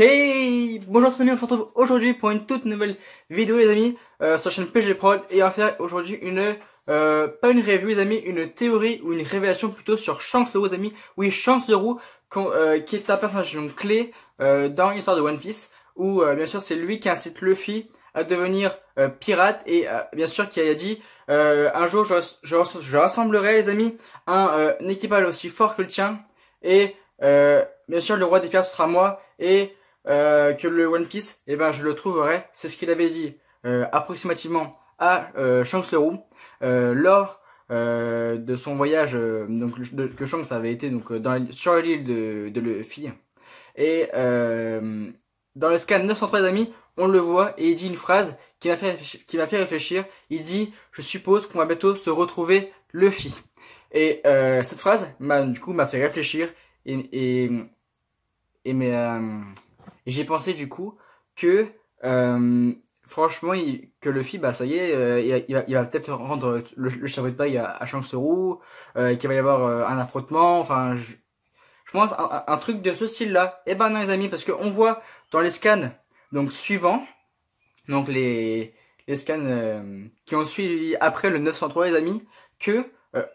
Hey Bonjour les amis, on se retrouve aujourd'hui pour une toute nouvelle vidéo les amis euh, sur la chaîne PG Prod et on va faire aujourd'hui une, euh, pas une revue les amis, une théorie ou une révélation plutôt sur Chance Leroux les amis. Oui, Chance le Roux euh, qui est un personnage clé dans l'histoire de One Piece où bien sûr c'est lui qui incite Luffy à devenir pirate et bien sûr qui a dit un jour je, rassemblerai les amis un, équipage aussi fort que le tien et bien sûr le roi des pirates sera moi et euh, que le One Piece, eh ben je le trouverai. C'est ce qu'il avait dit euh, approximativement à euh, Shanks le euh, Roux lors de son voyage donc de, que Shanks avait été donc sur l'île de, de Luffy. Et dans le scan 903 amis, on le voit et il dit une phrase qui m'a fait réfléchir, qui m'a fait réfléchir. Il dit je suppose qu'on va bientôt se retrouver Luffy. Et cette phrase m'a du coup m'a fait réfléchir et et, et mais, j'ai pensé du coup que euh, franchement que Luffy bah ça y est euh, il, va, peut-être rendre le, le, de paille à, à euh, qu'il va y avoir un affrontement enfin je, pense un, truc de ce style là Eh ben non les amis parce qu'on voit dans les scans donc suivants donc les les scans qui ont suivi après le 903 les amis que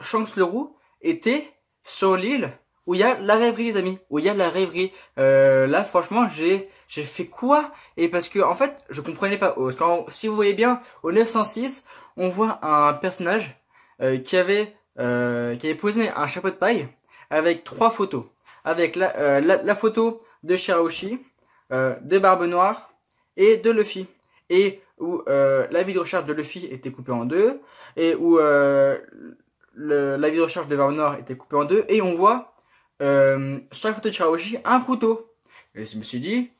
Shanks Roux était sur l'île où il y a la rêverie les amis, où il y a la rêverie. Euh, là franchement j'ai j'ai fait quoi Et parce que en fait je comprenais pas. si vous voyez bien au 906 on voit un personnage euh, qui avait euh, qui avait posé un chapeau de paille avec trois photos, avec la, euh, la, photo de Shiraoshi, euh, de Barbe Noire et de Luffy. Et où euh, la vie de recherche de Luffy était coupée en deux et où la vie de recherche de Barbe Noire était coupée en deux et on voit euh, la photo de Shaoshi, un couteau. Et je me suis dit,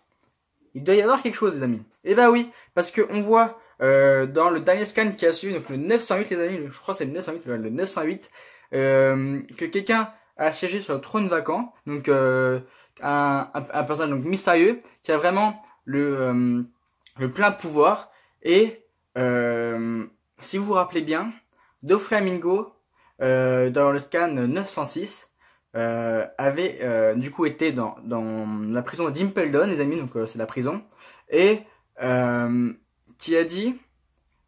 il doit y avoir quelque chose, les amis. Et eh bah ben oui, parce qu'on voit euh, dans le dernier scan qui a suivi, donc le 908, les amis, je crois que c'est le 908, le 908, euh, que quelqu'un a siégé sur le trône vacant, donc euh, un, personnage donc mystérieux qui a vraiment le, euh, le plein pouvoir. Et euh, si vous vous rappelez bien, Do Flamingo, euh, dans le scan 906, euh, avait euh, du coup été dans, dans la prison d'Impeldon les amis, donc euh, c'est la prison, et qui a dit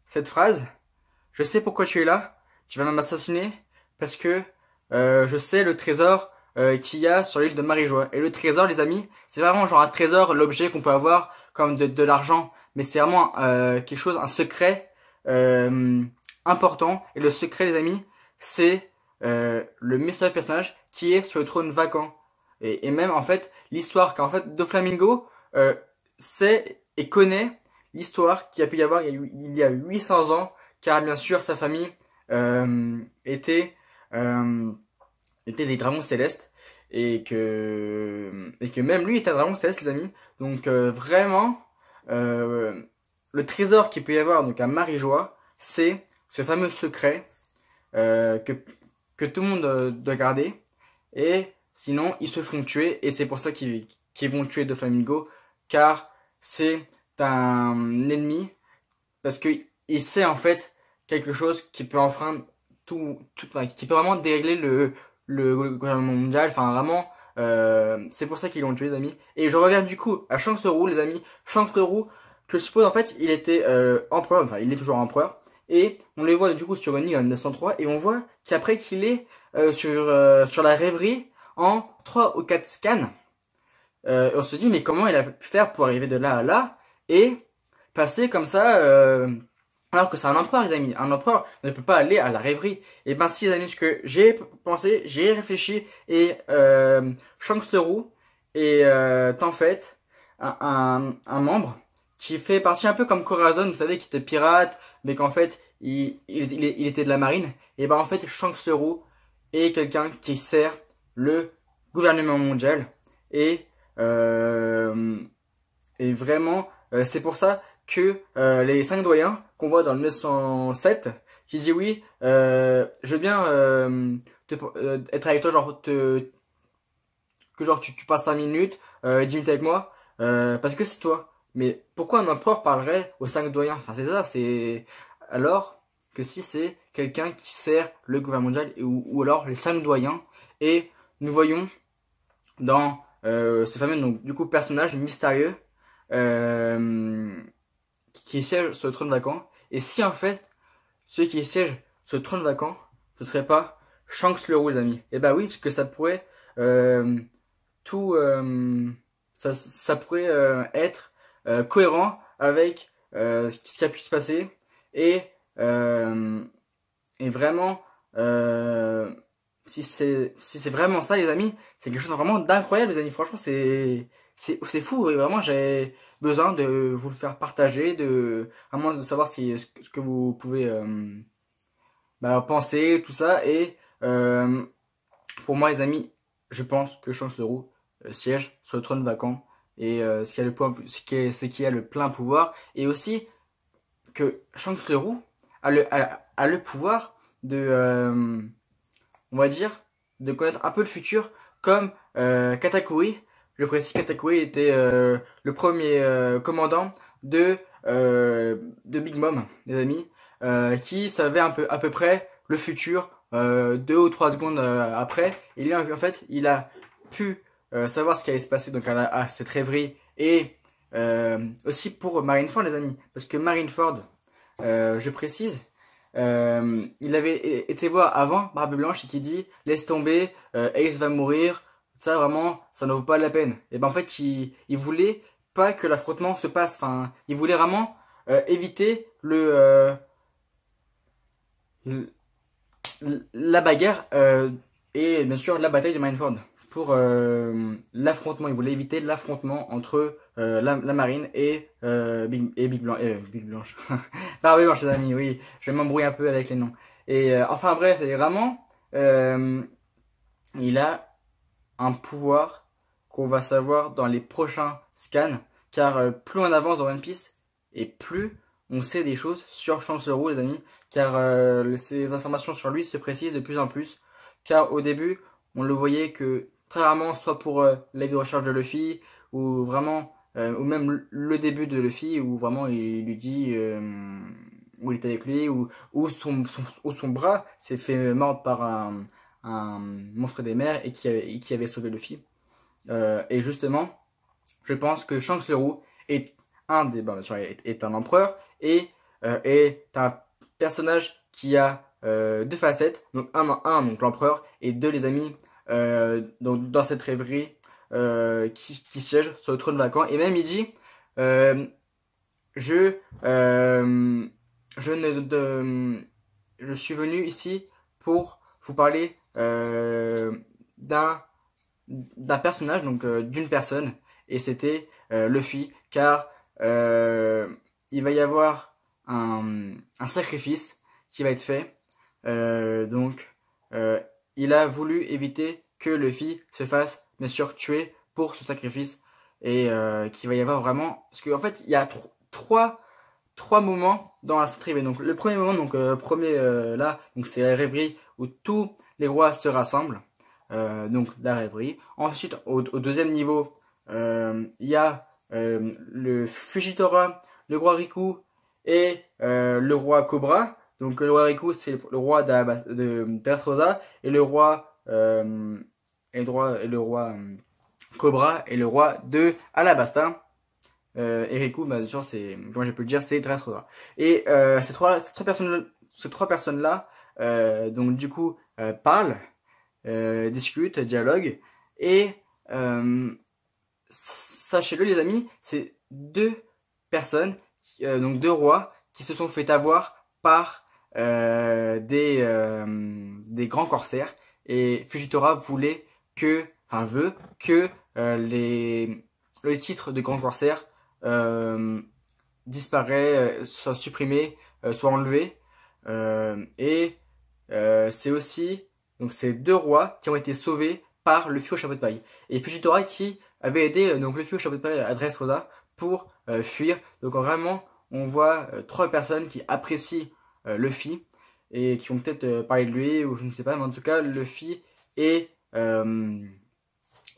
cette phrase Je sais pourquoi tu es là, tu vas m'assassiner parce que je sais le trésor qu'il y a sur l'île de Marie-Joie Et le trésor, les amis, c'est vraiment genre un trésor, l'objet qu'on peut avoir comme de, de l'argent, mais c'est vraiment quelque chose, un secret important. Et le secret, les amis, c'est euh, le mystérieux personnage qui est sur le trône vacant. Et, même en fait l'histoire en fait Doflamingo euh, sait et connaît l'histoire qu'il a pu y avoir il y a 800 ans, car bien sûr sa famille euh, était, euh, était des dragons célestes et que, et que même lui est un dragon céleste les amis. Donc vraiment, le trésor qu'il peut y avoir donc à Marie-Joie, c'est ce fameux secret que tout le monde euh, doit garder. Et sinon, ils se font tuer. Et c'est pour ça qu'ils vont tuer de Flamingo. Car c'est un ennemi. Parce qu'il sait en fait quelque chose qui peut enfreindre tout. tout qui peut vraiment dérégler le, gouvernement mondial. Enfin, vraiment. Euh, c'est pour ça qu'ils l'ont tué, les amis. Et je reviens du coup à Roux, les amis. Roux, que je suppose en fait, il était euh, empereur. Enfin, il est toujours empereur et on les voit du coup sur une en 1903 et on voit qu'après qu'il est euh, sur, euh, sur la rêverie en 3 ou 4 scans, euh, on se dit mais comment il a pu faire pour arriver de là à là et passer comme ça alors que c'est un empereur les amis, un empereur ne peut pas aller à la rêverie. Et eh ben si les amis, ce que j'ai pensé, j'ai réfléchi et euh, Shang et en fait un, un membre qui fait partie un peu comme Corazon, vous savez, qui était pirate, mais qu'en fait, il, était de la marine. Et ben en fait, Shang Seru est quelqu'un qui sert le gouvernement mondial. Et, euh, vraiment, euh, c'est pour ça que euh, les cinq doyens qu'on voit dans le 907, qui dit oui, je veux bien être avec toi, genre te, que genre tu, tu passes 5 minutes, 10 minutes avec moi, parce que c'est toi mais pourquoi un empereur parlerait aux cinq doyens Enfin, c'est ça, c'est. Alors que si c'est quelqu'un qui sert le gouvernement mondial ou, ou, alors les cinq doyens. Et nous voyons dans euh, ce fameux donc, du coup, personnage mystérieux euh, qui siège sur le trône vacant. Et si en fait, ceux qui siègent sur le trône vacant, ce serait pas Shanks le Roux, amis Et eh bah ben oui, parce que ça pourrait euh, tout. Euh, ça, ça pourrait euh, être euh, cohérent avec euh, ce qui a pu se passer et, euh, et vraiment si c'est si c'est vraiment ça les amis c'est quelque chose vraiment d'incroyable les amis franchement c'est c'est c'est fou et vraiment j'ai besoin de vous le faire partager de à moins de savoir si ce que vous pouvez bah, penser tout ça et pour moi les amis je pense que Chance roue siège sur le trône vacant et euh, ce qui a le plein pouvoir, et aussi que Shang a le, a, le pouvoir de, euh, on va dire, de connaître un peu le futur, comme euh, Katakuri. Je précise, Katakuri était le premier commandant de, de Big Mom, les amis, qui savait un peu, à peu près le futur deux ou trois secondes après. Et lui, en fait, il a pu euh, savoir ce qui allait se passer donc à, cette rêverie et euh, aussi pour Marineford les amis parce que Marineford euh, je précise euh, il avait été voir avant Barbe Blanche et qui dit laisse tomber Ace va mourir ça vraiment ça ne vaut pas la peine et ben en fait il, il voulait pas que l'affrontement se passe enfin il voulait vraiment éviter le, la bagarre et bien sûr la bataille de Marineford pour euh, l'affrontement. Il voulait éviter l'affrontement entre euh, la, marine et, euh, Big, et Big, Blanche. ah amis, oui. Je vais m'embrouiller un peu avec les noms. Et enfin bref, vraiment, il a un pouvoir qu'on va savoir dans les prochains scans, car plus on avance dans One Piece, et plus on sait des choses sur Chancelou, les amis, car euh, ces informations sur lui se précisent de plus en plus, car au début, on le voyait que très rarement, soit pour euh, l'aide de recherche de Luffy, ou vraiment, euh, ou même le début de Luffy, où vraiment il, lui dit, euh, où il était avec lui, ou où, son, son bras s'est fait mordre par un, monstre des mers et qui avait, qui avait sauvé Luffy. et justement, je pense que Shanks le est un des, ben, est, un empereur et est un personnage qui a deux facettes, donc un, un donc l'empereur et deux les amis euh, donc, dans cette rêverie euh, qui, siège sur le trône vacant. Et même il dit, euh, je, je, ne, je suis venu ici pour vous parler d'un d'un personnage, donc d'une personne, et c'était Luffy, car il va y avoir un, un, sacrifice qui va être fait. donc, il a voulu éviter que le fils se fasse bien sûr tuer pour ce sacrifice et euh, qu'il va y avoir vraiment parce qu'en fait il y a trois moments dans la tribu donc le premier moment donc euh, premier euh, là donc c'est la rêverie où tous les rois se rassemblent donc la rêverie ensuite au, au deuxième niveau il y a le Fujitora le roi Riku et le roi Cobra donc le roi Riku, c'est le roi de et et le roi, euh, le roi euh, Cobra et le roi de Alabasta. Euh, et bah, sûr, c'est comment je peux le dire, c'est Dressrosa. Et euh, ces trois, personnes, ces trois personnes là, donc du coup parlent, discutent, dialoguent et sachez-le les amis, c'est deux personnes, donc deux rois qui se sont fait avoir par euh, euh, des, grands corsaires et Fujitora voulait que, enfin veut que euh, les, le titre de grand corsaires disparaît, soit supprimé, soit enlevé. et c'est aussi donc ces deux rois qui ont été sauvés par le fût au chapeau de paille. Et Fujitora qui avait aidé donc le fût au chapeau de paille à Dressrosa pour fuir. Donc vraiment, on voit trois personnes qui apprécient euh, Luffy et qui vont peut-être euh, parler de lui ou je ne sais pas, mais en tout cas, Luffy est, et euh,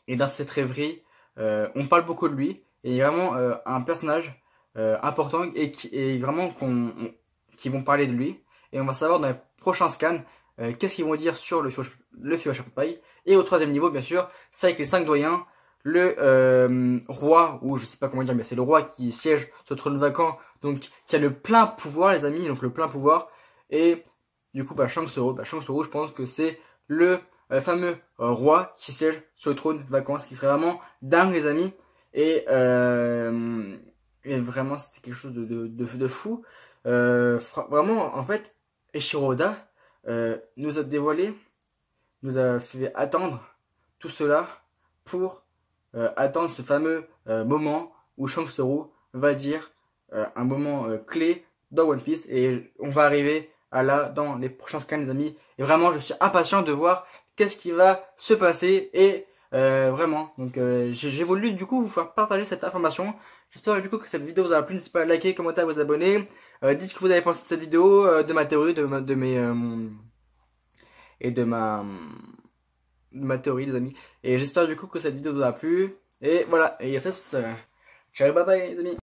dans cette rêverie. on parle beaucoup de lui et vraiment un personnage important et qui est vraiment qu'on qui vont parler de lui et on va savoir dans les prochains scans qu'est-ce qu'ils vont dire sur le le Et au troisième niveau, bien sûr, ça avec les cinq doyens, le roi, ou je ne sais pas comment dire, mais c'est le roi qui siège ce trône vacant donc qui a le plein pouvoir, les amis, donc le plein pouvoir. Et du coup, bah, Shang bah, je pense que c'est le euh, fameux euh, roi qui siège sur le trône de vacances, qui serait vraiment dingue, les amis. Et, euh, vraiment, c'était quelque chose de, de, fou. vraiment, en fait, Eshiroda nous a dévoilé, nous a fait attendre tout cela pour attendre ce fameux moment où Shang va dire euh, un moment euh, clé dans One Piece et on va arriver à là dans les prochains scans les amis et vraiment je suis impatient de voir qu'est-ce qui va se passer et euh, vraiment donc j'ai voulu du coup vous faire partager cette information j'espère du coup que cette vidéo vous a plu n'hésitez pas à liker commenter à vous abonner dites ce que vous avez pensé de cette vidéo de ma théorie de ma, de mes et de ma de ma théorie les amis et j'espère du coup que cette vidéo vous a plu et voilà et ça ciao bye bye les amis